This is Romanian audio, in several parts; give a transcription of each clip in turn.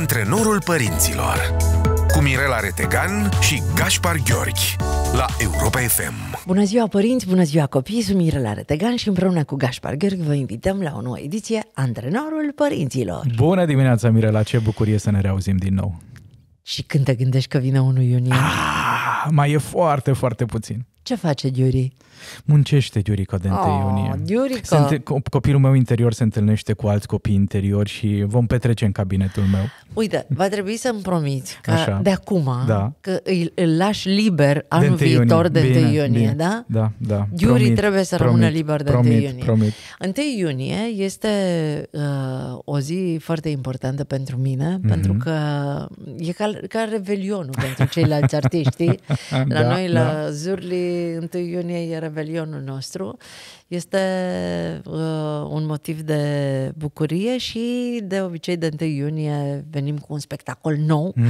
Antrenorul părinților cu Mirela Retegan și Gaspar Gheorghi la Europa FM. Bună ziua părinți, bună ziua copii, sunt Mirela Retegan și împreună cu Gaspar Gheorghi vă invităm la o nouă ediție Antrenorul Părinților. Bună dimineața Mirela, ce bucurie să ne reauzim din nou. Și când te gândești că vine 1 iunie? Ah, mai e foarte, foarte puțin. Ce face Gheorghi? Muncește Diurica de 1 oh, iunie. Diurica. Se, copilul meu interior se întâlnește cu alți copii interiori și vom petrece în cabinetul meu. Uite, va trebui să-mi promiți că Așa. de acum da. că îl, îl lași liber anul de viitor de 1 iunie, bine. da? Da, da. Diuri promit, trebuie să promit, rămână liber de 1 iunie. Promit. 1 iunie este uh, o zi foarte importantă pentru mine, mm-hmm. pentru că e ca, ca revelionul pentru ceilalți artiști. La da, noi, la da. Zurli, 1 iunie era revelionul nostru este uh, un motiv de bucurie și de obicei de 1 iunie venim cu un spectacol nou. Mm.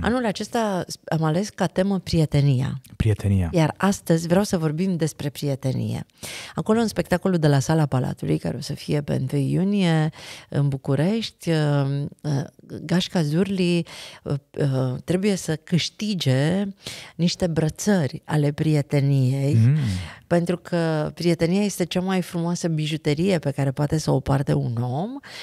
Anul acesta am ales ca temă prietenia. Prietenia. Iar astăzi vreau să vorbim despre prietenie. Acolo în spectacolul de la Sala Palatului, care o să fie pe 1 iunie în București, uh, uh Gașca Zurli uh, uh, trebuie să câștige niște brățări ale prieteniei mm pentru că prietenia este cea mai frumoasă bijuterie pe care poate să o parte un om.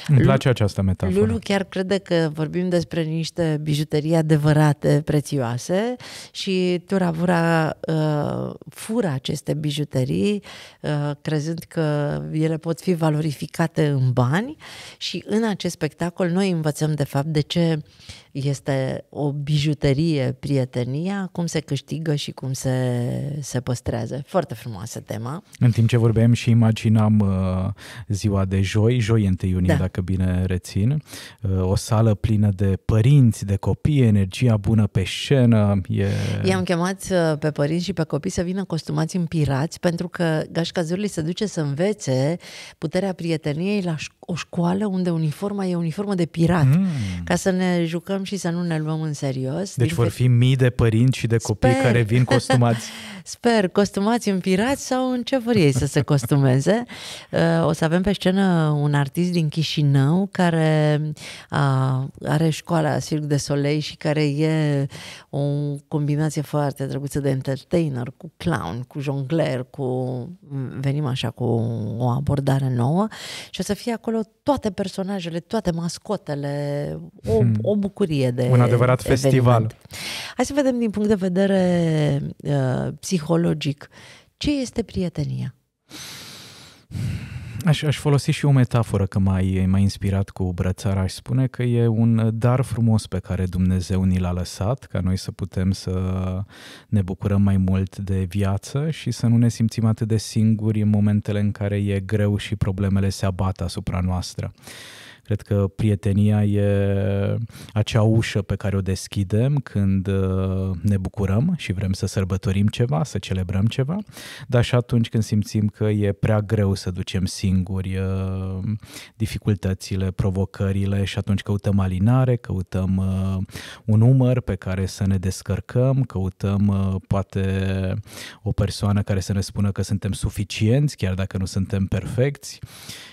Îmi Lulu, place această metaforă. Lulu chiar crede că vorbim despre niște bijuterii adevărate, prețioase și Turavura uh, fură aceste bijuterii uh, crezând că ele pot fi valorificate în bani și în acest spectacol noi învățăm de fapt de ce este o bijuterie prietenia, cum se câștigă și cum se, se păstrează. Foarte frumoasă tema. În timp ce vorbeam și imaginam uh, ziua de joi, joi 1 iunie, da. dacă bine rețin, uh, o sală plină de părinți, de copii, energia bună pe scenă. E... I-am chemat uh, pe părinți și pe copii să vină costumați în pirați, pentru că Gașca Zurli se duce să învețe puterea prieteniei la o școală unde uniforma e uniformă de pirat, mm. ca să ne jucăm exagerăm și să nu ne luăm în serios. Deci vor fi mii de părinți și de copii Sper. care vin costumați. Sper, costumați în pirați sau în ce vor ei să se costumeze. Uh, o să avem pe scenă un artist din Chișinău care uh, are școala Cirque de Soleil și care e o combinație foarte drăguță de entertainer cu clown, cu jongler, cu... venim așa cu o abordare nouă și o să fie acolo toate personajele, toate mascotele, o, hmm. o bucurie serie de Un adevărat eveniment. festival. Hai să vedem din punct de vedere uh, psihologic ce este prietenia. Aș, aș folosi și o metaforă că m-ai, m-ai inspirat cu brățara. Aș spune că e un dar frumos pe care Dumnezeu ni l-a lăsat, ca noi să putem să ne bucurăm mai mult de viață și să nu ne simțim atât de singuri în momentele în care e greu și problemele se abat asupra noastră. Cred că prietenia e acea ușă pe care o deschidem când uh, ne bucurăm și vrem să sărbătorim ceva, să celebrăm ceva, dar și atunci când simțim că e prea greu să ducem singuri uh, dificultățile, provocările și atunci căutăm alinare, căutăm uh, un umăr pe care să ne descărcăm, căutăm poate o persoană care să ne spună că suntem suficienți, chiar dacă nu suntem perfecți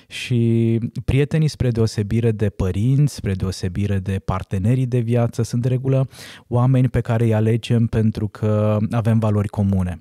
și prietenii spre deosebire deosebire de părinți, spre deosebire de partenerii de viață, sunt de regulă oameni pe care îi alegem pentru că avem valori comune.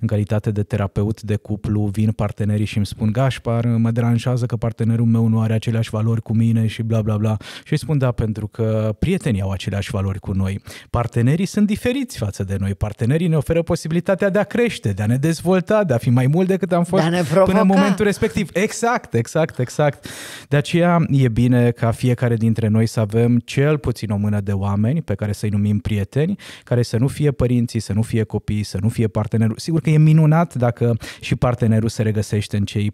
În calitate de terapeut de cuplu vin partenerii și îmi spun Gașpar, mă deranjează că partenerul meu nu are aceleași valori cu mine și bla bla bla. Și îi spun da, pentru că prietenii au aceleași valori cu noi. Partenerii sunt diferiți față de noi. Partenerii ne oferă posibilitatea de a crește, de a ne dezvolta, de a fi mai mult decât am fost până în momentul respectiv. Exact, exact, exact. De aceea e bine ca fiecare dintre noi să avem cel puțin o mână de oameni pe care să-i numim prieteni, care să nu fie părinții, să nu fie copii, să nu fie partenerul. Sigur că e minunat dacă și partenerul se regăsește în cei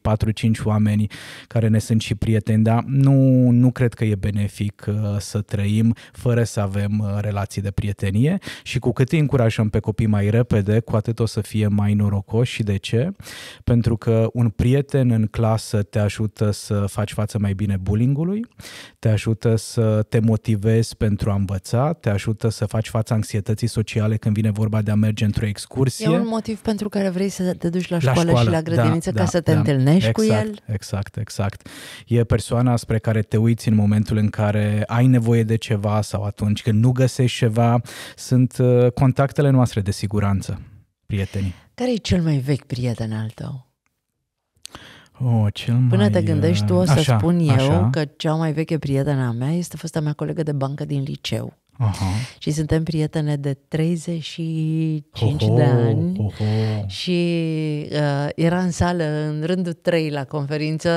4-5 oameni care ne sunt și prieteni, dar nu, nu cred că e benefic uh, să trăim fără să avem uh, relații de prietenie și cu cât îi încurajăm pe copii mai repede, cu atât o să fie mai norocoși. Și de ce? Pentru că un prieten în clasă te ajută să faci față mai bine bullying stresului, te ajută să te motivezi pentru a învăța, te ajută să faci fața anxietății sociale când vine vorba de a merge într-o excursie. E un motiv pentru care vrei să te duci la școală, la școală și la da, grădiniță da, ca da, să te da. întâlnești exact, cu el. Exact, exact. E persoana spre care te uiți în momentul în care ai nevoie de ceva sau atunci când nu găsești ceva. Sunt uh, contactele noastre de siguranță, prietenii. Care e cel mai vechi prieten al tău? Oh, cel mai... Până te gândești tu, o să așa, spun eu așa. că cea mai veche prietena mea este fosta mea colegă de bancă din liceu. Aha. Și suntem prietene de 35 de ani și uh, era în sală în rândul 3 la conferință.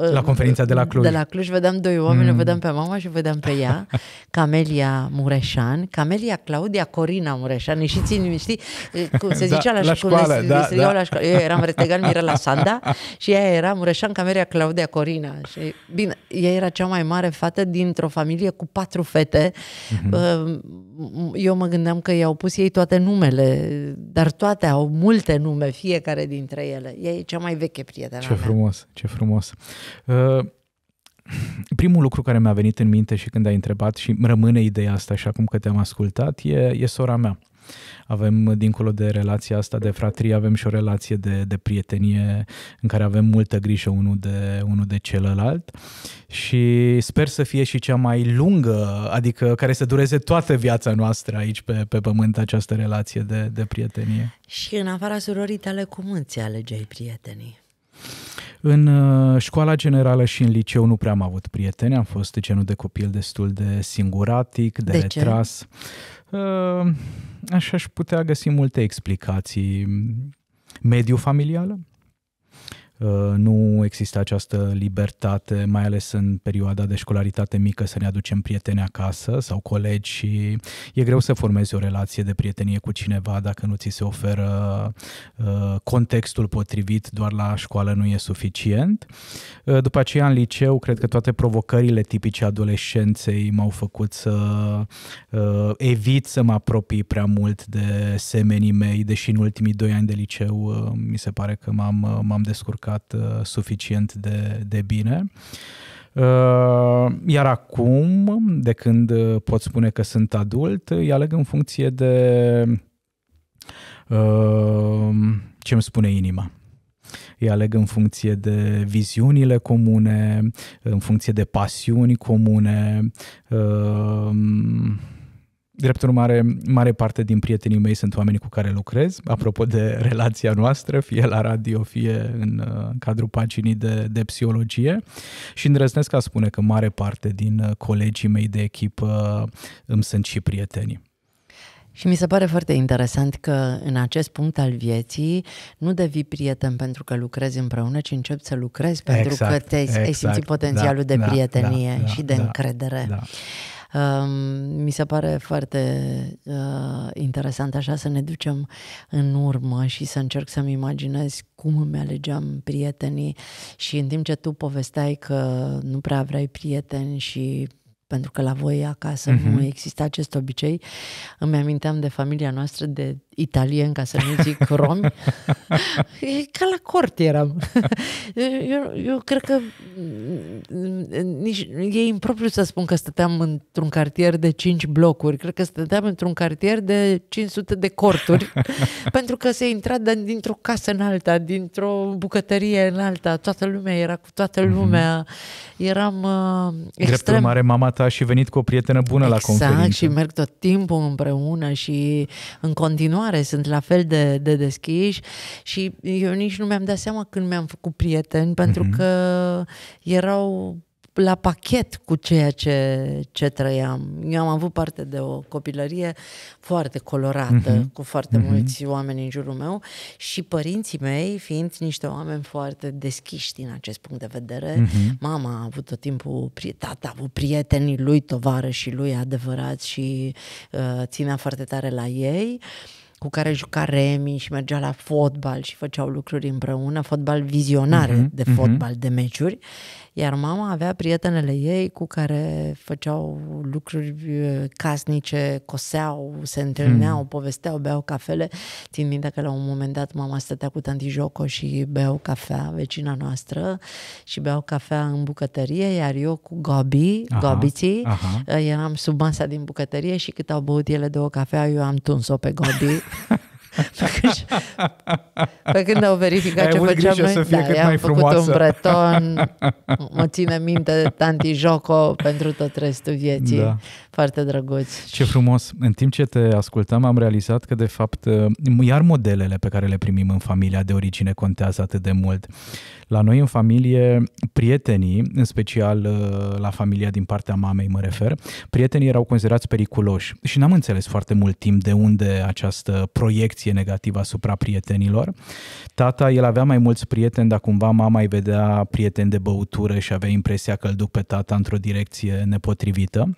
Uh, la conferința de la Cluj. De la Cluj vedeam doi oameni, mm. vedeam pe mama și vedeam pe ea, Camelia Mureșan, Camelia Claudia Corina Mureșan, și țin, știi, uh, cum se da, zicea da, la, la școală, cum ne, da, da. la școală. Eu eram Retegan la Sanda și ea era Mureșan Camelia Claudia Corina. Și, bine, ea era cea mai mare fată dintr-o familie cu patru fete. Mm-hmm Ehm, eu mă gândeam că i-au pus ei toate numele, dar toate au multe nume, fiecare dintre ele. Ea e cea mai veche prietenă. Ce mea. frumos, ce frumos. Uh, primul lucru care mi-a venit în minte și când ai întrebat și rămâne ideea asta așa cum că te-am ascultat e, e sora mea. Avem, uh, dincolo de relația asta de fratrie, avem și o relație de, de prietenie în care avem multă grijă unul de, unul de celălalt și sper să fie și cea mai lungă, adică care să dureze toată viața noastră aici pe, pe pământ această relație de, de prietenie. Și în afara surorii tale, cum îți alegeai prietenii? În uh, școala generală și în liceu nu prea am avut prieteni, am fost genul de copil destul de singuratic, de, de retras. Ce? Ehm, așa aș putea găsi multe explicații. Mediu familială? Uh, nu există această libertate, mai ales în perioada de școlaritate mică, să ne aducem prieteni acasă sau colegi și e greu să formezi o relație de prietenie cu cineva dacă nu ți se oferă uh, contextul potrivit, doar la școală nu e suficient. Uh, după aceea, în liceu, cred că toate provocările tipice adolescenței m-au făcut să evit să mă apropii prea mult de semenii mei, deși în ultimii doi ani de liceu mi se pare că m-am, m-am descurcat explicat uh, suficient de, de bine. Uh, iar acum, de când uh, pot spune că sunt adult, îi aleg în funcție de ce îmi spune inima îi aleg în funcție de viziunile comune, în funcție de pasiuni comune, Drept urmare, mare parte din prietenii mei sunt oamenii cu care lucrez. Apropo de relația noastră, fie la radio, fie uh, în cadrul paginii de, de psihologie. Și îndrăznesc a spune că mare parte din uh, colegii mei de echipă uh, îmi sunt și prietenii. Și mi se pare foarte interesant că în acest punct al vieții nu devii prieten pentru că lucrezi împreună, ci începi să lucrezi pentru exact, că te-ai exact, simțit potențialul da, de da, prietenie da, da, și de da, încredere. Da. Ehm, mi se pare foarte uh, interesant așa să ne ducem în urmă și să încerc să-mi imaginez cum îmi alegeam prietenii și în timp ce tu povesteai că nu prea vrei prieteni și pentru că la voi acasă uh-huh. nu mhm. există acest obicei. Îmi aminteam de familia noastră de italien, ca să nu zic romi. e ca la cort eram. eu, eu cred că mm, nici, e impropriu să spun că stăteam într-un cartier de 5 blocuri. Cred că stăteam într-un cartier de 500 de corturi. pentru că se intra dintr-o casă în alta, dintr-o bucătărie în alta. Toată lumea era cu toată mhm. lumea. Uh-huh. Eram uh, extrem... Drept mare mama ta și venit cu o prietenă bună exact, la conferință. Exact, și merg tot timpul împreună și în continuare sunt la fel de, de deschiși și eu nici nu mi-am dat seama când mi-am făcut prieteni, pentru mm-hmm. că erau la pachet cu ceea ce, ce trăiam. Eu am avut parte de o copilărie foarte colorată, uh-huh. cu foarte uh-huh. mulți oameni în jurul meu și părinții mei, fiind niște oameni foarte deschiși din acest punct de vedere, uh-huh. mama a avut tot timpul, tata a avut prietenii lui, tovară și lui adevărat și uh, ținea foarte tare la ei. cu care juca Remi și mergea la fotbal și făceau lucruri împreună, fotbal vizionare uh-huh, de fotbal, uh-huh. de meciuri. Iar mama avea prietenele ei cu care făceau lucruri uh, casnice, coseau, se întâlneau, mm. povesteau, beau cafele. Țin minte că la un moment dat mama stătea cu tanti Joco și beau cafea, vecina noastră, și beau cafea în bucătărie, iar eu cu Gobi, aha, Gobiții, aha. Uh, eram sub masa din bucătărie și cât au băut ele două cafea, eu am tuns-o pe Gobi. Pe când, au verificat Ai ce făceam noi, să fie da, cât mai făcut un breton, mă ține minte de tanti Joco pentru tot restul vieții. Da. Foarte drăguț. Ce frumos. În timp ce te ascultam, am realizat că, de fapt, uh, iar modelele pe care le primim în familia de origine contează atât de mult. La noi în familie, prietenii, în special uh, la familia din partea mamei mă refer, prietenii erau considerați periculoși și n-am înțeles foarte mult timp de unde această proiecție negativă asupra prietenilor. Tata, el avea mai mulți prieteni, dar cumva mama îi vedea prieteni de băutură și avea impresia că îl duc pe tata într-o direcție nepotrivită.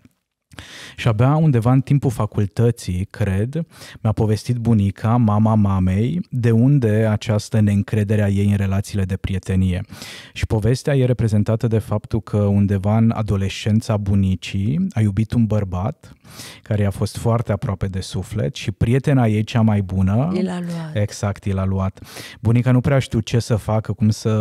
Și abia undeva în timpul facultății, cred, mi-a povestit bunica, mama mamei, de unde această neîncredere a ei în relațiile de prietenie. Și povestea e reprezentată de faptul că undeva în adolescența bunicii a iubit un bărbat care i-a fost foarte aproape de suflet și prietena ei cea mai bună... I l-a luat. Exact, i l-a luat. Bunica nu prea știu ce să facă, cum să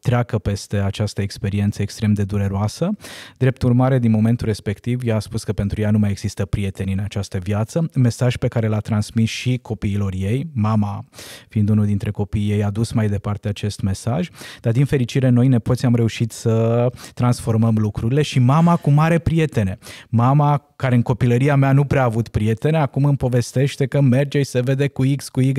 treacă peste această experiență extrem de dureroasă. Drept urmare, din momentul respectiv, i-a spus spus că pentru ea nu mai există prieteni în această viață, mesaj pe care l-a transmis și copiilor ei, mama fiind unul dintre copiii ei a dus mai departe acest mesaj, dar din fericire noi nepoți am reușit să transformăm lucrurile și mama cu mare prietene, mama care în copilăria mea nu prea a avut prietene, acum îmi povestește că merge și se vede cu X, cu Y,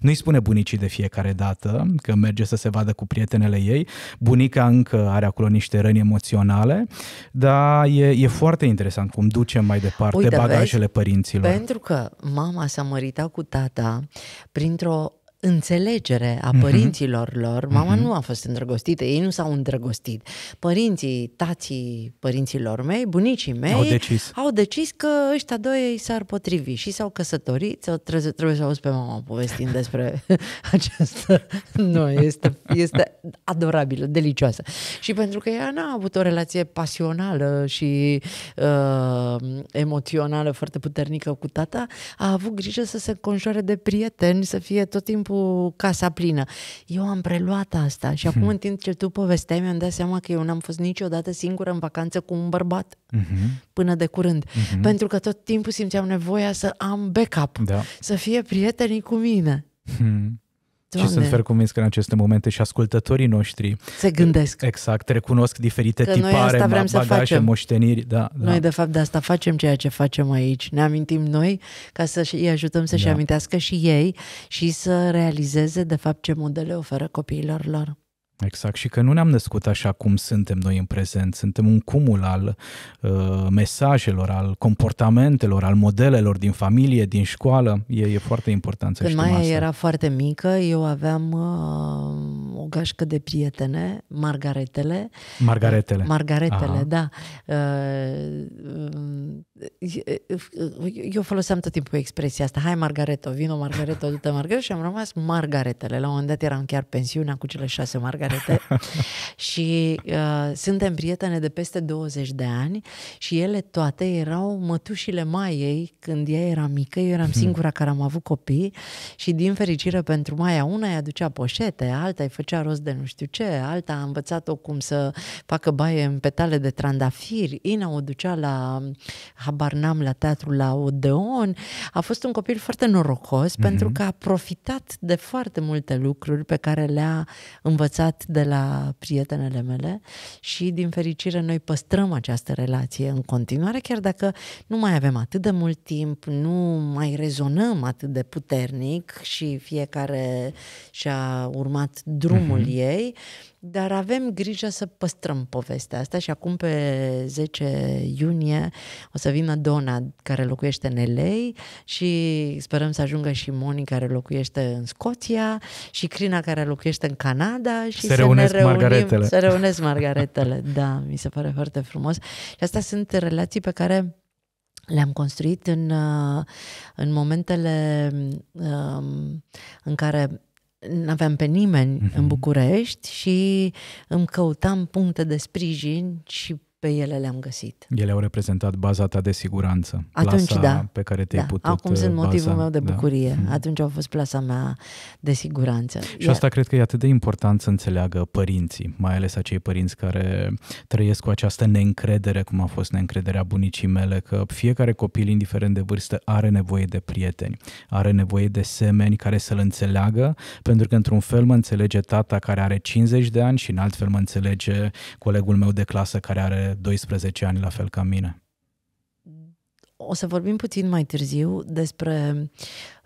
nu-i spune bunicii de fiecare dată că merge să se vadă cu prietenele ei, bunica încă are acolo niște răni emoționale, dar e, e foarte interesant cum cum ducem mai departe Uite, bagajele vezi, părinților. Pentru că mama s-a măritat cu tata printr-o înțelegere a mhm. părinților uh-huh. lor. Mama uh-huh. nu a fost îndrăgostită, ei nu s-au îndrăgostit. Părinții, tații părinților mei, bunicii mei, au decis, au decis că ăștia doi s-ar potrivi și s-au căsătorit. Sau trebuie, trebuie să auzi pe mama povestind despre această... Nu, este, este adorabilă, delicioasă. Și pentru că ea n-a avut o relație pasională și uh, emoțională foarte puternică cu tata, a avut grijă să se conjoare de prieteni, să fie tot timpul cu casa plină. Eu am preluat asta și acum hmm. în timp ce tu povesteai mi-am dat seama că eu n-am fost niciodată singură în vacanță cu un bărbat mhm. până de curând. Mhm. Pentru că tot timpul simțeam nevoia să am backup, da. să fie prietenii cu mine. Hmm. Doamne. Și sunt fer convins că în aceste momente și ascultătorii noștri se gândesc. Exact, recunosc diferite că tipare, noi asta vrem bagaje, să facem. moșteniri. Da, da. Noi, de fapt, de asta facem ceea ce facem aici. Ne amintim noi ca să îi ajutăm să-și da. amintească și ei și să realizeze, de fapt, ce modele oferă copiilor lor. Exact, și că nu ne-am născut așa cum suntem noi în prezent. Suntem un cumul al uh, mesajelor, al comportamentelor, al modelelor din familie, din școală. E, e foarte important să Când știm Maia asta. era foarte mică, eu aveam uh, o gașcă de prietene, Margaretele. Margaretele. Margaretele, Aha. da. Uh, uh eu foloseam tot timpul expresia asta. Hai, Margareto, vino, Margareto, du-te, Margareto. Și am rămas Margaretele. La un moment dat eram chiar pensiunea cu cele șase Margaretele Margarete, și uh, suntem prietene de peste 20 de ani și ele toate erau mătușile maiei când ea era mică, eu eram hmm. singura care am avut copii și din fericire pentru Maia, una îi aducea poșete, alta îi făcea rost de nu știu ce, alta a învățat-o cum să facă baie în petale de trandafiri, Ina o ducea la, Habarnam, la teatru la Odeon. A fost un copil foarte norocos mm-hmm. pentru hmm. că a profitat de foarte multe lucruri pe care le-a învățat aflat de la prietenele mele și, din fericire, noi păstrăm această relație în continuare, chiar dacă nu mai avem atât de mult timp, nu mai rezonăm atât de puternic și fiecare și-a urmat drumul mm-hmm. ei, dar avem grijă să păstrăm povestea asta și acum pe 10 iunie o să vină Dona care locuiește în LA și sperăm să ajungă și Moni care locuiește în Scoția și Crina care locuiește în Canada și se să reunesc ne reunim, margaretele. Să reunesc margaretele, da, mi se pare foarte frumos. Și astea sunt relații pe care le-am construit în, uh, în momentele um, în care n-aveam pe nimeni mm-hmm. în mhm. București și îmi căutam puncte de sprijin și pe ele le-am găsit. Ele au reprezentat baza ta de siguranță. Atunci, plasa da. pe care te-ai da. putut Acum uh, sunt motivul baza. meu de da. bucurie. Da. Atunci au fost plasa mea de siguranță. Și Iar... asta cred că e atât de important să înțeleagă părinții, mai ales acei părinți care trăiesc cu această neîncredere, cum a fost neîncrederea bunicii mele, că fiecare copil, indiferent de vârstă, are nevoie de prieteni, are nevoie de semeni care să-l înțeleagă, pentru că într-un fel mă înțelege tata care are 50 de ani și în alt fel mă înțelege colegul meu de clasă care are 12 ani, la fel ca mine. O să vorbim puțin mai târziu despre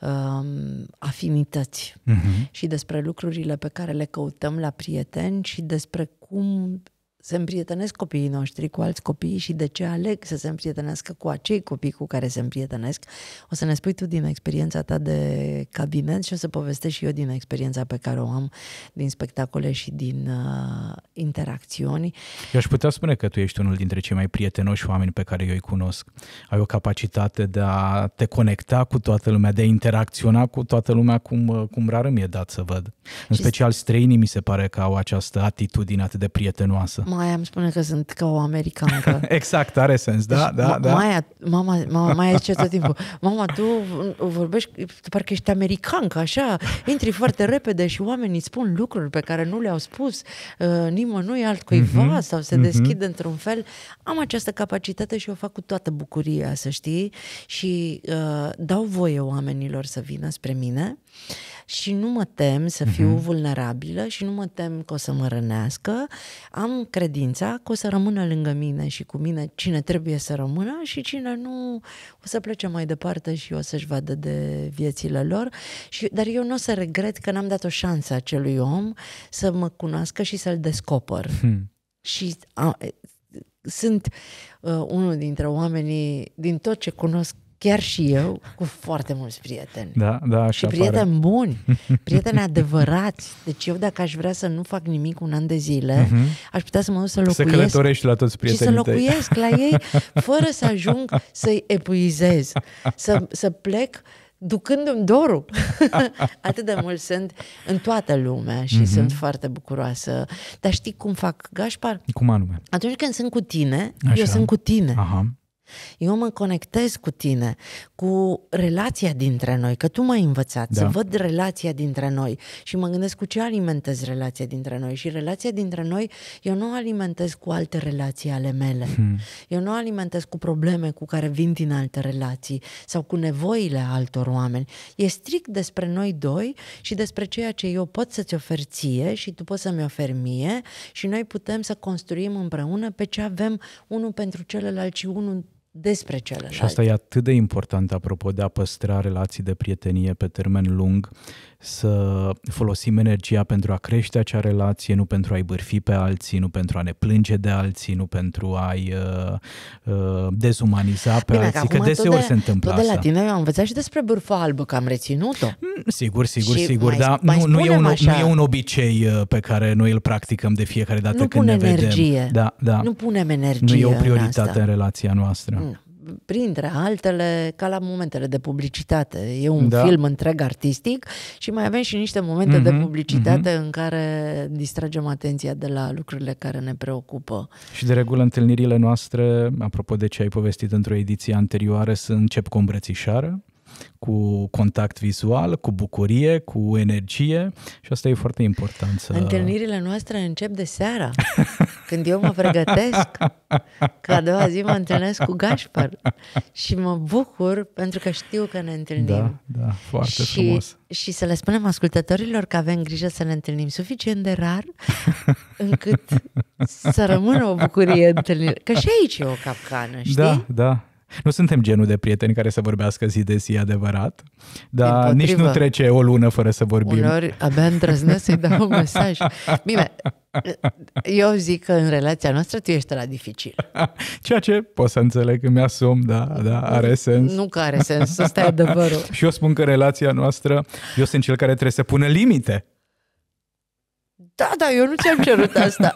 um, afinități uh-huh. și despre lucrurile pe care le căutăm la prieteni și despre cum se împrietenesc copiii noștri cu alți copii și de ce aleg să se împrietenească cu acei copii cu care se împrietenesc. O să ne spui tu din experiența ta de cabinet și o să povestesc și eu din experiența pe care o am din spectacole și din uh, interacțiuni. Eu aș putea spune că tu ești unul dintre cei mai prietenoși oameni pe care eu îi cunosc. Ai o capacitate de a te conecta cu toată lumea, de a interacționa cu toată lumea cum, uh, cum rar îmi e dat să văd. În special străinii mi se pare că au această atitudine atât de prietenoasă. Maia îmi spune că sunt ca o americană. exact, are sens, da, deci, da, ma- da. Maia, mama, mama, Maia zice tot timpul, mama, tu vorbești, parcă ești americană, așa, intri foarte repede și oamenii spun lucruri pe care nu le-au spus uh, nimănui altcuiva mm-hmm. sau se mm-hmm. deschid într-un fel. Am această capacitate și o fac cu toată bucuria, să știi, și uh, dau voie oamenilor să vină spre mine și nu mă tem să fiu uh-huh. vulnerabilă și nu mă tem că o să mă rănească. Am credința că o să rămână lângă mine și cu mine cine trebuie să rămână și cine nu o să plece mai departe și o să-și vadă de viețile lor. Și, dar eu nu o să regret că n-am dat o șansă acelui om să mă cunoască și să-l descoper. Hmm. Și a, sunt uh, unul dintre oamenii, din tot ce cunosc chiar și eu, cu foarte mulți prieteni. Da, da, așa Și prieteni pare. buni, prieteni adevărați. Deci eu dacă aș vrea să nu fac nimic un an de zile, uh-huh. aș putea să mă duc să locuiesc. Să călătorești la toți prietenii Și să locuiesc tăi. la ei fără să ajung să-i epuizez, să, să plec ducându-mi dorul. Atât de mult sunt în toată lumea și uh-huh. sunt foarte bucuroasă. Dar știi cum fac, Gașpar? Cum anume? Atunci când sunt cu tine, Așa. eu sunt cu tine. Aha. Eu mă conectez cu tine, cu relația dintre noi, că tu m-ai învățat da. să văd relația dintre noi și mă gândesc cu ce alimentez relația dintre noi și relația dintre noi eu nu alimentez cu alte relații ale mele. Hmm. Eu nu alimentez cu probleme cu care vin din alte relații sau cu nevoile altor oameni. E strict despre noi doi și despre ceea ce eu pot să-ți ofer ție și tu poți să-mi oferi mie și noi putem să construim împreună pe ce avem unul pentru celălalt și unul despre celălalt. Și asta e atât de important, apropo de a păstra relații de prietenie pe termen lung să folosim energia pentru a crește acea relație, nu pentru a-i bârfi pe alții, nu pentru a ne plânge de alții, nu pentru a-i uh, uh, dezumaniza pe Bine, alții, că, că deseori de, se întâmplă tot asta. de la tine eu am învățat și despre bârfa albă, că am reținut-o. Mm, sigur, sigur, și sigur, dar nu, nu, e un, așa. nu e un obicei uh, pe care noi îl practicăm de fiecare dată nu când ne energie. vedem. Da, da. Nu punem energie Nu e o prioritate în, asta. în relația noastră. Nu printre altele, ca la momentele de publicitate. E un da. film întreg artistic și mai avem și niște momente mm-hmm, de mhm, publicitate mm-hmm. în care distragem atenția de la lucrurile care ne preocupă. Și de regulă întâlnirile noastre, apropo de ce ai povestit într-o ediție anterioară, să încep cu îmbrățișară cu contact vizual, cu bucurie, cu energie și asta e foarte important. Să... Întâlnirile noastre încep de seara, când eu mă pregătesc, că a doua zi mă întâlnesc cu Gașpar și mă bucur pentru că știu că ne întâlnim. Da, da, foarte și, frumos. Și să le spunem ascultătorilor că avem grijă să ne întâlnim suficient de rar încât să rămână o bucurie întâlnire. Că și aici e o capcană, da, știi? Da, da, nu suntem genul de prieteni care să vorbească zi de zi adevărat, dar nici nu trece o lună fără să vorbim. Uneori abia îndrăznesc să-i dau un mesaj. Bine, eu zic că în relația noastră tu ești la dificil. Ceea ce pot să înțeleg, îmi asum, da, da, are sens. Nu că are sens, ăsta e adevărul. Și eu spun că relația noastră, eu sunt cel care trebuie să pună limite. Da, da, eu nu ți-am cerut asta.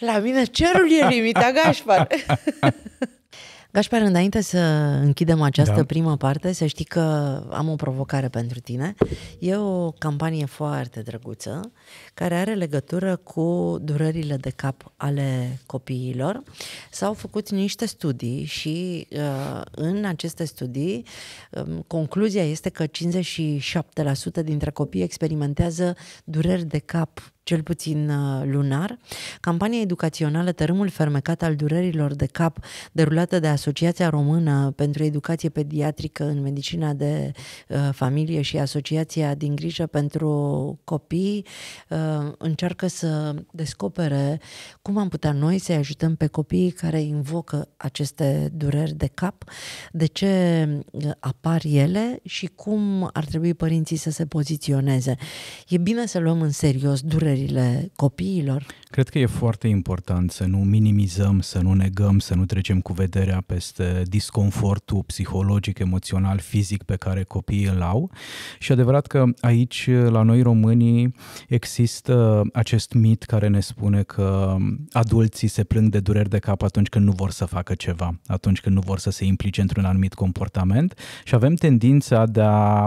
La mine cerul e limita, Gașpar. Gașpar, înainte să închidem această da. primă parte, să știi că am o provocare pentru tine. E o campanie foarte drăguță care are legătură cu durerile de cap ale copiilor. S-au făcut niște studii și uh, în aceste studii um, concluzia este că 57% dintre copii experimentează dureri de cap cel puțin uh, lunar. Campania educațională Tărâmul fermecat al durerilor de cap, derulată de Asociația Română pentru Educație Pediatrică în Medicina de uh, Familie și Asociația din Grijă pentru Copii, uh, încearcă să descopere cum am putea noi să-i ajutăm pe copiii care invocă aceste dureri de cap, de ce uh, apar ele și cum ar trebui părinții să se poziționeze. E bine să luăm în serios durerile copiilor? Cred că e foarte important să nu minimizăm, să nu negăm, să nu trecem cu vederea peste disconfortul psihologic, emoțional, fizic pe care copiii îl au. Și adevărat că aici, la noi românii, există există acest mit care ne spune că adulții se plâng de dureri de cap atunci când nu vor să facă ceva, atunci când nu vor să se implice într-un anumit comportament și avem tendința de a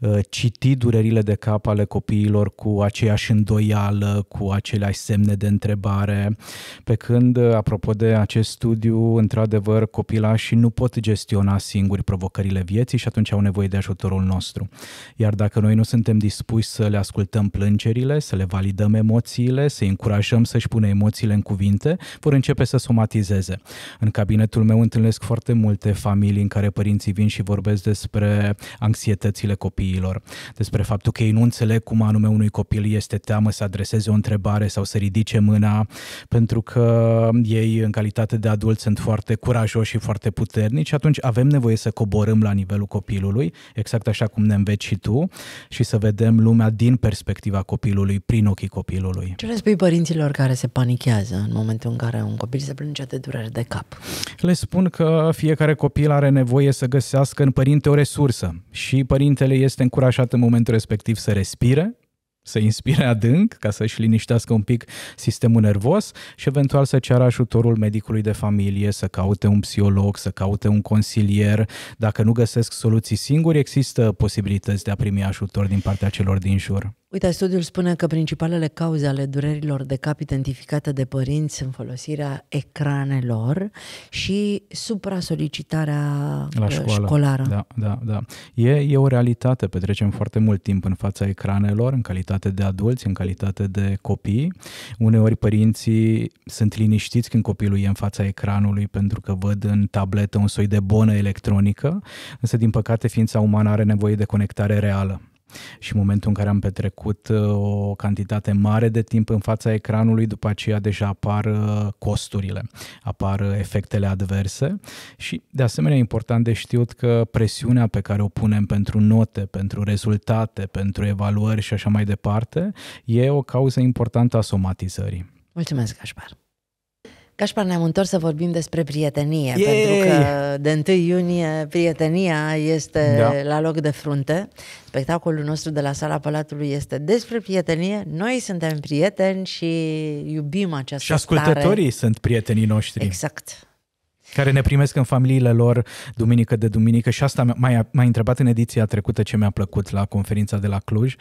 uh, citi durerile de cap ale copiilor cu aceeași îndoială, cu aceleași semne de întrebare, pe când, uh, apropo de acest studiu, într-adevăr, și nu pot gestiona singuri provocările vieții și atunci au nevoie de ajutorul nostru. Iar dacă noi nu suntem dispuși să le ascultăm plângerile, să le le validăm emoțiile, să-i încurajăm să-și pună emoțiile în cuvinte, vor începe să somatizeze. În cabinetul meu întâlnesc foarte multe familii în care părinții vin și vorbesc despre anxietățile copiilor, despre faptul că ei nu înțeleg cum anume unui copil este teamă să adreseze o întrebare sau să ridice mâna, pentru că ei, în calitate de adulți, sunt foarte curajoși și foarte puternici și atunci avem nevoie să coborâm la nivelul copilului, exact așa cum ne înveți și tu, și să vedem lumea din perspectiva copilului, prin ochii copilului. Ce le spui părinților care se panichează în momentul în care un copil se plânge de dureri de cap? Le spun că fiecare copil are nevoie să găsească în părinte o resursă și părintele este încurajat în momentul respectiv să respire, să inspire adânc ca să-și liniștească un pic sistemul nervos și eventual să ceară ajutorul medicului de familie, să caute un psiholog, să caute un consilier. Dacă nu găsesc soluții singuri, există posibilități de a primi ajutor din partea celor din jur. Uite, studiul spune că principalele cauze ale durerilor de cap identificate de părinți sunt folosirea ecranelor și supra-solicitarea La uh, școală. școlară. Da, da, da. E, e o realitate. Petrecem foarte mult timp în fața ecranelor, în calitate de adulți, în calitate de copii. Uneori părinții sunt liniștiți când copilul e în fața ecranului pentru că văd în tabletă un soi de bonă electronică, însă, din păcate, ființa umană are nevoie de conectare reală și momentul în care am petrecut uh, o cantitate mare de timp în fața ecranului, după aceea deja apar uh, costurile, apar uh, efectele adverse și de asemenea e important de știut că presiunea pe care o punem pentru note, pentru rezultate, pentru evaluări și așa mai departe, e o cauză importantă a somatizării. Mulțumesc, Gașpar! Cașpar, ne-am întors să vorbim despre prietenie, Yay! pentru că de 1 iunie prietenia este da. la loc de frunte. Spectacolul nostru de la sala Palatului este despre prietenie. Noi suntem prieteni și iubim această Și ascultătorii stare. sunt prietenii noștri. Exact care ne primesc în familiile lor duminică de duminică și asta m-a, m întrebat în ediția trecută ce mi-a plăcut la conferința de la Cluj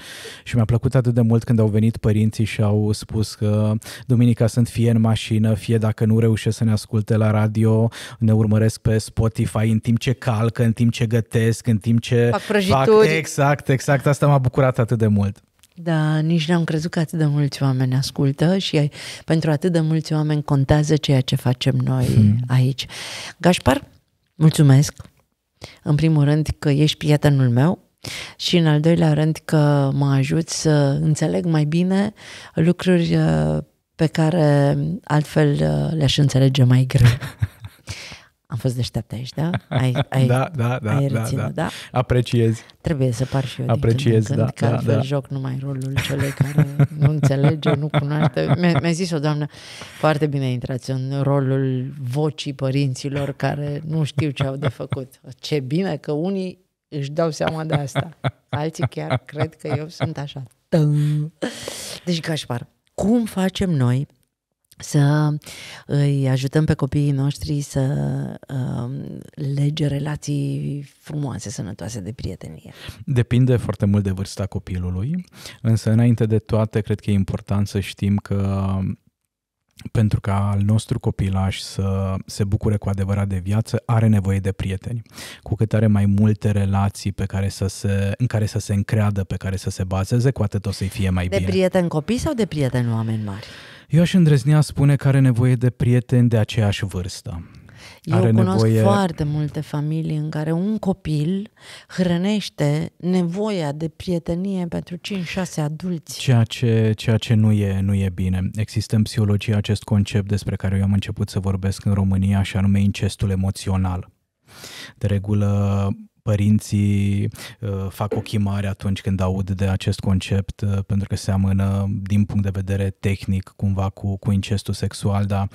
și mi-a plăcut atât de mult când au venit părinții și au spus că duminica sunt fie în mașină, fie dacă nu reușesc să ne asculte la radio, ne urmăresc pe Spotify în timp ce calcă, în timp ce gătesc, în timp ce fac, fac exact, exact, asta m-a bucurat atât de mult. Da, nici n-am crezut că atât de mulți oameni ascultă și pentru atât de mulți oameni contează ceea ce facem noi hmm. aici. Gașpar, mulțumesc. În primul rând că ești prietenul meu și în al doilea rând că mă ajut să înțeleg mai bine lucruri uh, pe care altfel uh, le-aș înțelege mai greu. Am fost deșteaptă aici, da? Ai, ai, da, da, da, ai da, reținut, da, da. da? Apreciez. Trebuie să par și eu Apreciez, din când da, când, da, că da, da. joc numai rolul celui care nu înțelege, nu cunoaște. Mi-a, mi zis o doamnă, foarte bine intrați în rolul vocii părinților care nu știu ce au de făcut. Ce bine că unii își dau seama de asta. Alții chiar cred că eu sunt așa. Deci, Gașpar, cum facem noi să îi ajutăm pe copiii noștri să uh, lege relații frumoase, sănătoase de prietenie. Depinde foarte mult de vârsta copilului, însă înainte de toate cred că e important să știm că um, pentru ca al nostru copilaș să se bucure cu adevărat de viață, are nevoie de prieteni. Cu cât are mai multe relații pe care să se, în care să se încreadă, pe care să se bazeze, cu atât o să-i fie mai de bine. De prieteni copii sau de prieteni oameni mari? Uh, eu aș îndrăznea spune că are nevoie de prieteni de aceeași vârstă. Eu are cunosc nevoie... foarte multe familii în care un copil hrănește nevoia de prietenie pentru 5-6 adulți. Ceea ce, ceea ce nu, e, nu e bine. Există în psihologie acest concept despre care eu am început să vorbesc în România și anume incestul emoțional. De regulă, părinții uh, fac ochii mari atunci când aud de acest concept, uh, pentru că seamănă din punct de vedere tehnic cumva cu, cu incestul sexual, dar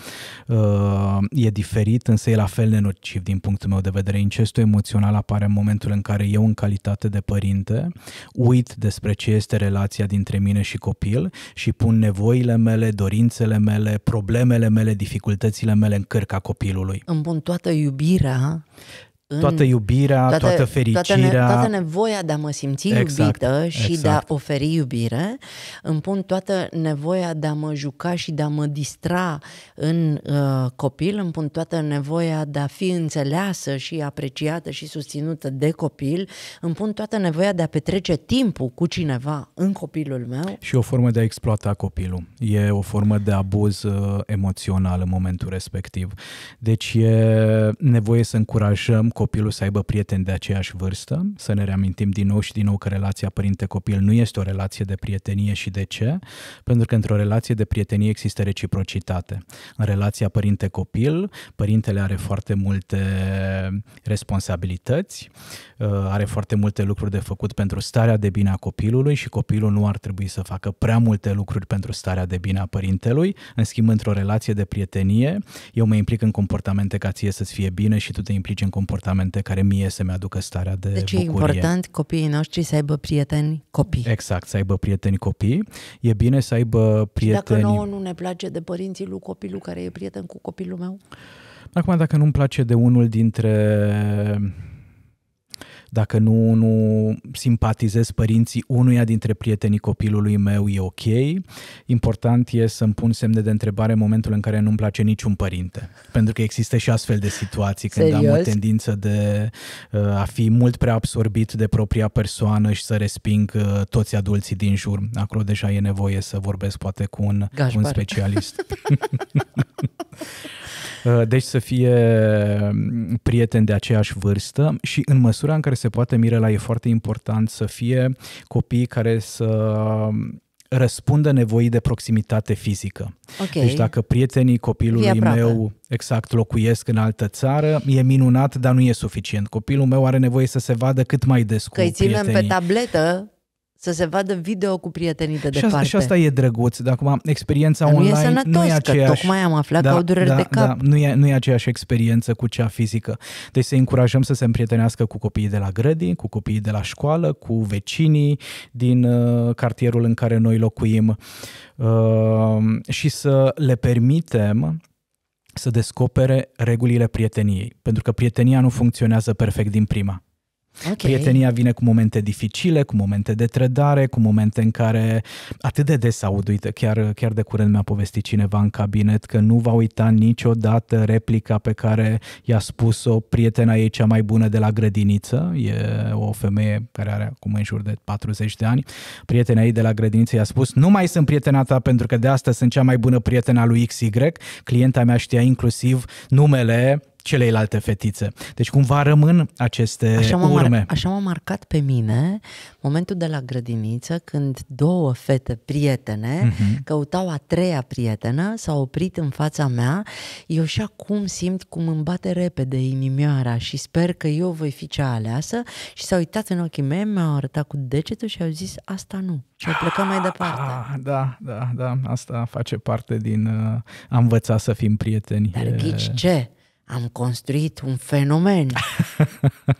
uh, e diferit, însă e la fel nenociv din punctul meu de vedere. Incestul emoțional apare în momentul în care eu, în calitate de părinte, uit despre ce este relația dintre mine și copil și pun nevoile mele, dorințele mele, problemele mele, dificultățile mele în cărca copilului. Îmi pun toată iubirea în toată iubirea, toată, toată fericirea. Toată, ne, toată nevoia de a mă simți exact, iubită și exact. de a exact. oferi iubire, îmi pun toată nevoia de a mă juca și de a mă distra în uh, copil, îmi pun toată nevoia de a fi înțeleasă și apreciată și susținută de copil, îmi pun toată nevoia de a petrece timpul cu cineva în copilul meu. Și o formă de a exploata copilul. E o formă de abuz uh, emoțional în momentul respectiv. Deci e nevoie să încurajăm copilul să aibă prieteni de aceeași vârstă, să ne reamintim din nou și din nou că relația părinte-copil nu este o relație de prietenie și de ce? Pentru că într-o relație de prietenie există reciprocitate. În relația părinte-copil, părintele are foarte multe responsabilități, uh, are foarte multe lucruri de făcut pentru starea de bine a copilului și copilul nu ar trebui să facă prea multe lucruri pentru starea de bine a părintelui. În schimb, într-o relație de prietenie, eu mă implic în comportamente ca ție să-ți fie bine și tu te implici în comportamente comportamente care mie să-mi aducă starea de Deci bucurie. e important copiii noștri să aibă prieteni copii. Exact, să aibă prieteni copii. E bine să aibă prieteni... Și dacă nouă nu ne place de părinții lui copilul care e prieten cu copilul meu? Acum, dacă nu-mi place de unul dintre dacă nu, nu simpatizez părinții unuia dintre prietenii copilului meu, e ok. Important e să-mi pun semne de întrebare în momentul în care nu-mi place niciun părinte. Pentru că există și astfel de situații când Serios? am o tendință de uh, a fi mult prea absorbit de propria persoană și să resping uh, toți adulții din jur. Acolo deja e nevoie să vorbesc poate cu un, un specialist. Uh, deci să fie um, prieteni de aceeași vârstă și în măsura în care se poate, Mirela, e foarte important să fie copii care să um, răspundă nevoii de proximitate fizică. Okay. Deci dacă prietenii copilului meu exact locuiesc în altă țară, e minunat, dar nu e suficient. Copilul meu are nevoie să se vadă cât mai des cu Că-i ținem pe tabletă să se vadă video cu prietenii de și departe. Asta, și asta e drăguț, dar acum experiența dar online nu e sănătos, nu e aceeași. Că tocmai am aflat da, că au durere da, de cap. Da, nu, e, nu e aceeași experiență cu cea fizică. Deci să încurajăm să se împrietenească cu copiii de la grădini, cu copiii de la școală, cu vecinii din uh, cartierul în care noi locuim uh, și să le permitem să descopere regulile prieteniei, pentru că prietenia nu funcționează perfect din prima. Okay. Prietenia vine cu momente dificile, cu momente de trădare, cu momente în care atât de des aud, uite, chiar, chiar de curând mi-a povestit cineva în cabinet că nu va uita niciodată replica pe care i-a spus-o prietena ei cea mai bună de la grădiniță, e o femeie care are acum în jur de 40 de ani, prietena ei de la grădiniță i-a spus, nu mai sunt prietena ta pentru că de asta sunt cea mai bună prietena lui XY, clienta mea știa inclusiv numele celelalte fetițe. Deci cumva rămân aceste așa m-a urme. Mar- așa m-a marcat pe mine momentul de la grădiniță când două fete prietene uh-huh. căutau a treia prietenă, s au oprit în fața mea. Eu și acum simt cum îmi bate repede inimioara și sper că eu voi fi cea aleasă și s-au uitat în ochii mei, mi-au arătat cu degetul și au zis asta nu. Și au plecat mai departe. Ah, da, da, da, asta face parte din uh, a învăța să fim prieteni. Dar ghici ce? am construit un fenomen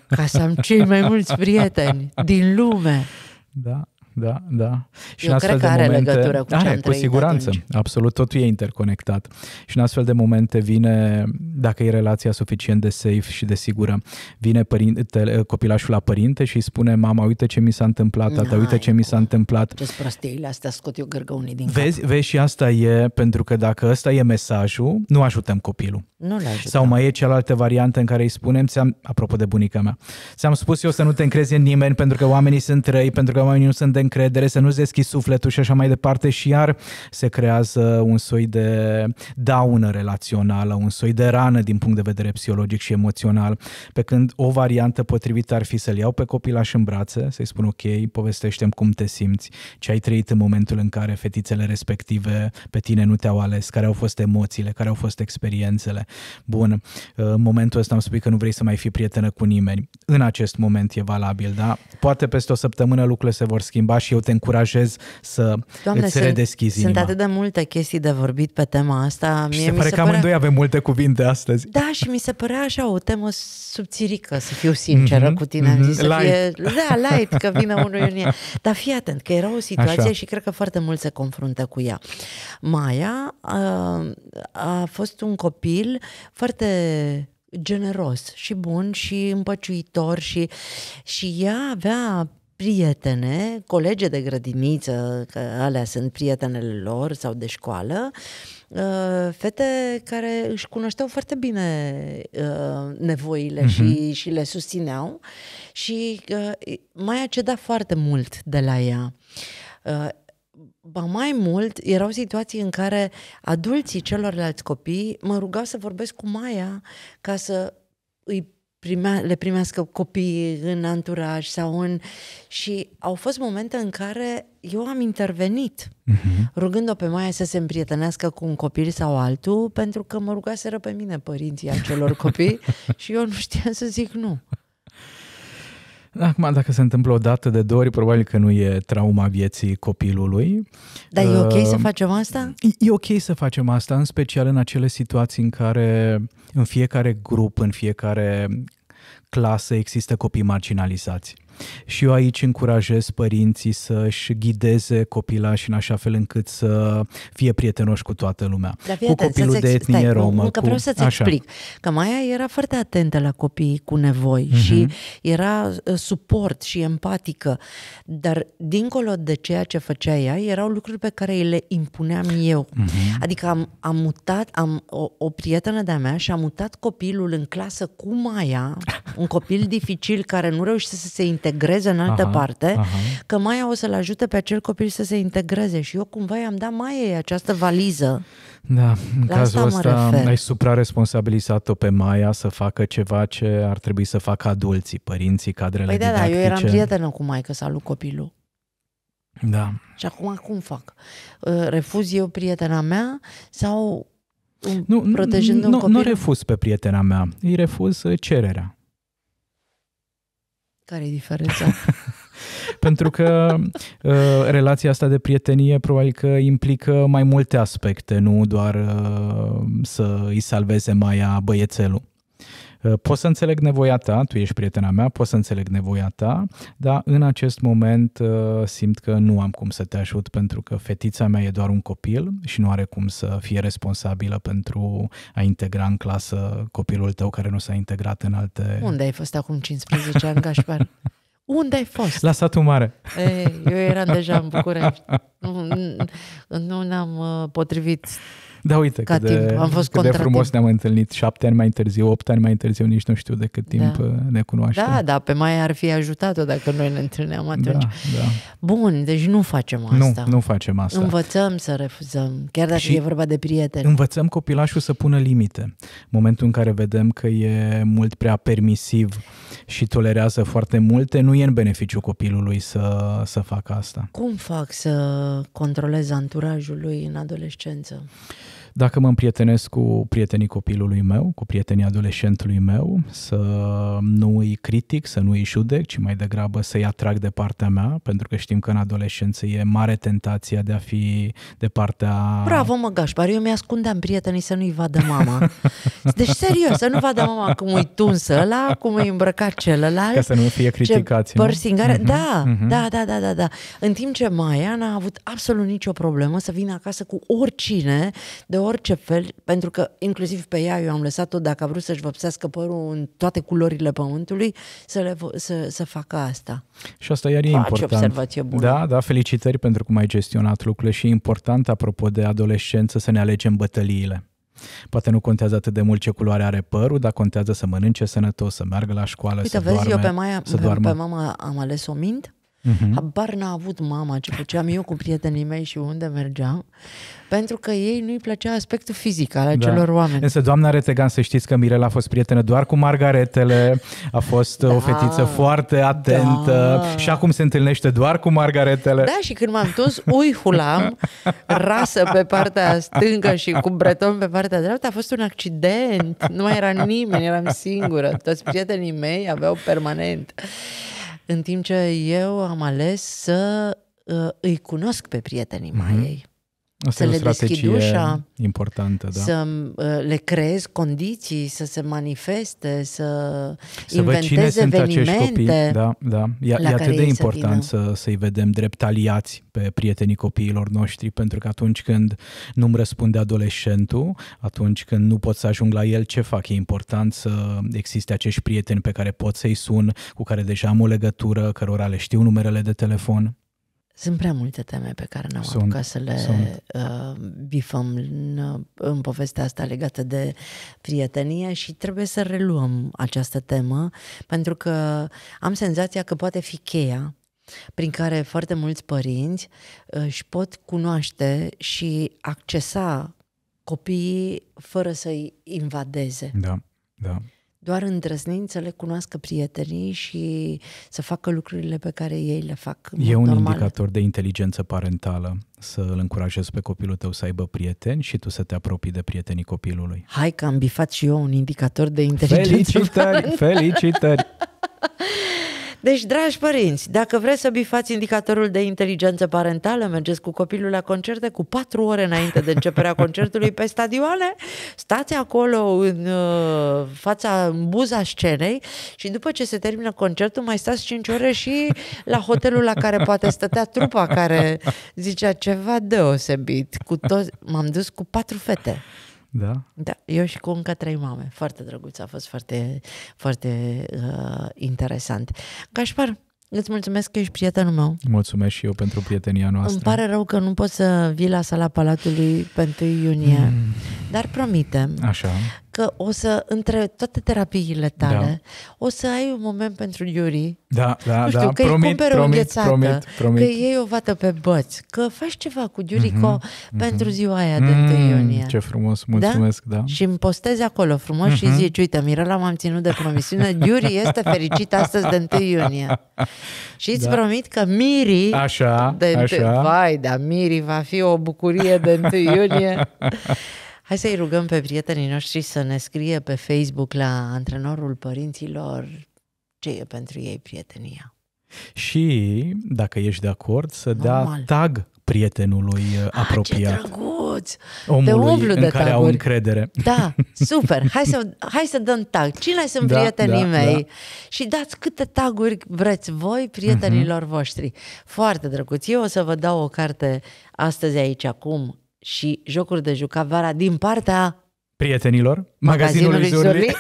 ca să am cei mai mulți prieteni din lume. Da, da, da. Și Eu în astfel cred că de are momente, legătură cu ce are, am cu siguranță, atunci. absolut, totul e interconectat. Și în astfel de momente vine dacă e relația suficient de safe și de sigură, vine părintele, copilașul la părinte și îi spune mama, uite ce mi s-a întâmplat, tata, uite ce mi s-a întâmplat. Ce prostiile astea scot eu gărgăunii din vezi, cap. Vezi și asta e, pentru că dacă ăsta e mesajul, nu ajutăm copilul. Nu ajutăm. Sau mai e cealaltă variantă în care îi spunem, ți-am, apropo de bunica mea, ți-am spus eu să nu te încrezi în nimeni pentru că oamenii sunt răi, pentru că oamenii nu sunt de încredere, să nu-ți deschizi sufletul și așa mai departe și iar se creează un soi de daună relațională, un soi de ra sană din punct de vedere psihologic și emoțional, pe când o variantă potrivită ar fi să-l iau pe copilaș în brațe, să-i spun ok, povestește-mi cum te simți, ce ai trăit în momentul în care fetițele respective pe tine nu te-au ales, care au fost emoțiile, care au fost experiențele. Bun, în momentul ăsta am spus că nu vrei să mai fii prietenă cu nimeni. În acest moment e valabil, da? Poate peste o săptămână lucrurile se vor schimba și eu te încurajez să Doamne, îți redeschizi sunt, inima. sunt atât de multe chestii de vorbit pe tema asta. Mie și se mi pare se că pare... amândoi avem multe cuvinte astăzi. Da, și mi se părea așa o temă subțirică, să fiu sinceră mm-hmm, cu tine. Mm-hmm, am mhm. zis light. să fie, da, light, că vine unul în ea. Dar fii atent, că era o situație așa. și cred că foarte mult se confruntă cu ea. Maia a, uh, a fost un copil foarte generos și bun și împăciuitor și, și ea avea prietene, colege de grădiniță, că alea sunt prietenele lor sau de școală, uh, fete care își cunoșteau foarte bine uh, nevoile mm-hmm. și, și le susțineau și uh, mai a cedat foarte mult de la ea. Ba mai mult, erau situații în care adulții celorlalți copii mă rugau să vorbesc cu Maia ca să îi primea, le primească copiii în anturaj sau în... Și au fost momente în care eu am intervenit, uh-huh. rugând-o pe Maia să se împrietenească cu un copil sau altul, pentru că mă rugaseră pe mine părinții acelor copii și eu nu știam să zic nu. Acum, dacă se întâmplă o dată de două ori, probabil că nu e trauma vieții copilului. Dar e ok uh, să ehm, facem asta? E, e ok să facem asta, în special în acele situații în care în fiecare grup, în fiecare clasă există copii marginalizați. Și eu aici încurajez părinții să-și ghideze și în așa fel încât să fie prietenoși cu toată lumea. Dar cu atent, copilul de etnie stai, romă. Nu, că vreau cu... să-ți așa. explic. Că Maia era foarte atentă la copiii cu nevoi mm-hmm. și mhm. era ă, suport și empatică. Dar dincolo de ceea ce făcea ea, erau lucruri pe care le impuneam eu. Mm-hmm. Adică am, am mutat, am o, o prietenă de-a mea și am mutat copilul în clasă cu Maia, un copil dificil care nu reușește să se integreze integreze în altă aha, parte, aha. că Maia o să-l ajute pe acel copil să se integreze. Și eu cumva i-am dat Maiei această valiză. Da, în La cazul ăsta ai supraresponsabilizat-o pe Maia să facă ceva ce ar trebui să facă adulții, părinții, cadrele păi didactice. Păi da, eu eram prietenă cu să salut copilul. Da. Și acum cum fac? Uh, refuz eu prietena mea sau um, nu, protejând nu, un copil? Nu refuz pe prietena mea, îi refuz uh, cererea. Care e diferența? Pentru că uh, relația asta de prietenie probabil că implică mai multe aspecte, nu doar uh, să îi salveze mai a băiețelul. Uh, pot să înțeleg nevoia ta, tu ești prietena mea, pot să înțeleg nevoia ta, dar în acest moment uh, simt că nu am cum să te ajut pentru că fetița mea e doar un copil și nu are cum să fie responsabilă pentru a integra în clasă copilul tău care nu s-a integrat în alte... Unde ai fost acum 15 ani, Gașpar? Unde ai fost? La satul mare. Ei, eu eram deja în București. Nu, nu ne-am uh, potrivit da, uite, ca cât, timp. De, Am fost cât de frumos ne-am întâlnit șapte ani mai târziu, opt ani mai târziu, nici nu știu de cât timp da. Uh, ne cunoaștem. Da, da, pe mai ar fi ajutat-o dacă noi ne întâlneam atunci. Da, da. Bun, deci nu facem asta. Nu, nu facem asta. Învățăm să refuzăm, chiar dacă și e vorba de prieteni. Învățăm copilașul să pună limite. În momentul în care vedem că e mult prea permisiv și tolerează foarte multe, nu e în beneficiu copilului să, să facă asta. Cum fac să controlez anturajul lui în adolescență? Dacă mă împrietenesc cu prietenii copilului meu, cu prietenii adolescentului meu, să nu îi critic, să nu îi judec, ci mai degrabă să-i atrag de partea mea, pentru că știm că în adolescență e mare tentația de a fi de partea... Bravo, mă, Gașpar, eu mi-ascundeam prietenii să nu-i vadă mama. Deci, serios, să nu vadă mama cum îi tunsă ăla, cum îi îmbrăca celălalt. Ca să nu fie criticați. Ce părsingare... Uh-huh, mhm, da, uh-huh. da, da, da, da, da. În timp ce Maia n-a avut absolut nicio problemă să vină acasă cu oricine de orice fel, pentru că inclusiv pe ea eu am lăsat-o, dacă a vrut să-și vopsească părul în toate culorile pământului, să, le, să, să facă asta. Și asta iar e Faci important. observație bună. Da, da, felicitări pentru cum ai gestionat lucrurile și e important, apropo de adolescență, să ne alegem bătăliile. Poate nu contează atât de mult ce culoare are părul, dar contează să mănânce sănătos, să meargă la școală, Uite, să vezi, doarme, eu pe, Maia, să pe, pe mama am ales o mint, Uh-huh. Habar n-a avut mama ce făceam eu cu prietenii mei și unde mergeam, pentru că ei nu-i plăcea aspectul fizic al da. acelor da. oameni. Însă, doamna Retegan, să știți că Mirela a fost prietenă doar cu margaretele, a fost da. o fetiță foarte atentă da. și acum se întâlnește doar cu margaretele. Da, și când m-am dus, uihulam, rasă pe partea stângă și cu breton pe partea dreaptă, a fost un accident. Nu mai era nimeni, eram singură. Toți prietenii mei aveau permanent în timp ce eu am ales să uh, îi cunosc pe prietenii mm-hmm. ei. Asta să e o le deschid ușa, importantă, da. să uh, le creez condiții, să se manifeste, să, să inventeze evenimente. Copii, da, da. E, e atât de important să, să, să-i vedem drept aliați pe prietenii copiilor noștri, pentru că atunci când nu-mi răspunde adolescentul, atunci când nu pot să ajung la el, ce fac? E important să existe acești prieteni pe care pot să-i sun, cu care deja am o legătură, cărora le știu numerele de telefon. Sunt prea multe teme pe care n-am sunt, apucat să le uh, bifăm în, uh, în povestea asta legată de prietenie și trebuie să reluăm această temă pentru că am senzația că poate fi cheia prin care foarte mulți părinți uh, își pot cunoaște și accesa copiii fără să-i invadeze. Da, da. Doar îndrăznind să le cunoască prietenii și să facă lucrurile pe care ei le fac. E un normal. indicator de inteligență parentală să îl încurajezi pe copilul tău să aibă prieteni și tu să te apropii de prietenii copilului. Hai că am bifat și eu un indicator de inteligență. Felicitări! Parentală. Felicitări! Deci, dragi părinți, dacă vreți să bifați indicatorul de inteligență parentală, mergeți cu copilul la concerte cu patru ore înainte de începerea concertului pe stadioane, stați acolo în uh, fața, în buza scenei și după ce se termină concertul mai stați 5 ore și la hotelul la care poate stătea trupa care zicea ceva deosebit. Cu toți... M-am dus cu patru fete. Da? Da, eu și cu încă trei mame. Foarte drăguț, a fost foarte, foarte uh, interesant. Gașpar, Îți mulțumesc că ești prietenul meu. Mulțumesc și eu pentru prietenia noastră. Îmi pare rău că nu pot să vii la sala Palatului pentru iunie, mm. dar promitem Așa că o să, între toate terapiile tale, da. o să ai un moment pentru Yuri. Da, da, nu da, știu, da. că promit, îi cumperi promit, o înghețată, promit, promit. că iei o vată pe băți, că faci ceva cu Yuriko mhm, mm-hmm, mm-hmm. pentru ziua aia de 1 mm-hmm, iunie. Ce frumos, mulțumesc, da? da. Și îmi postezi acolo frumos mm-hmm. și mhm. zici, uite, Mirela m-am ținut de promisiune, Yuri este fericit astăzi de 1 iunie. Și îți da. promit că Miri, așa, de, așa. Vai, da, Miri va fi o bucurie de 1 iunie. Hai să-i rugăm pe prietenii noștri să ne scrie pe Facebook la antrenorul părinților ce e pentru ei prietenia. Și, dacă ești de acord, să Normal. dea tag prietenului apropiat. Ah, ce drăguț! Omului de umplu de în care taguri. au încredere. Da, super! Hai să, hai să dăm tag. Cine sunt da, prietenii da, mei? Da. Și dați câte taguri vreți voi prietenilor uh-huh. voștri. Foarte drăguț. Eu o să vă dau o carte astăzi aici, acum, și jocuri de jucat vara din partea prietenilor magazinului, magazinului Zurli.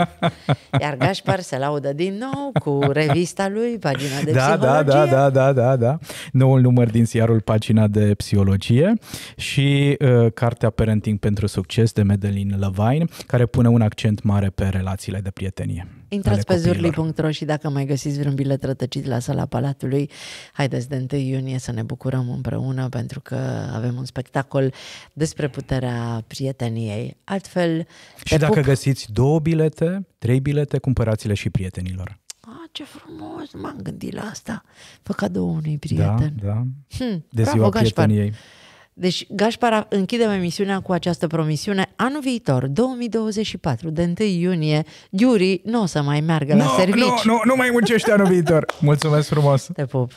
Iar Gașpar se laudă din nou cu revista lui, pagina de da, da, da psihologie. Da, da, da, da, da, Noul număr din siarul Pagina de Psihologie și uh, cartea Parenting pentru Succes de Madeline Levine, care pune un accent mare pe relațiile de prietenie. Intrați pe zurli.ro și dacă mai găsiți vreun bilet rătăcit la sala Palatului, haideți de 1 iunie să ne bucurăm împreună pentru că avem un spectacol despre puterea prieteniei. Altfel, Și dacă pup. găsiți două bilete, trei bilete, cumpărați-le și prietenilor. Ah, ce frumos, m-am gândit la asta. Fă cadou unui da, prieten. Da, da. Hm, de ziua prieteniei. Gașpar. Deci Gașpara închidem emisiunea cu această promisiune. Anul viitor, 2024, de 1 iunie, Giuri nu o să mai meargă no, la serviciu. Nu, no, nu, no, nu mai muncește anul viitor. Mulțumesc frumos! Te pup!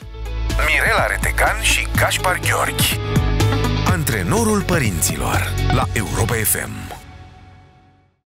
Mirela Retecan și Gașpar Gheorghi Antrenorul părinților la Europa FM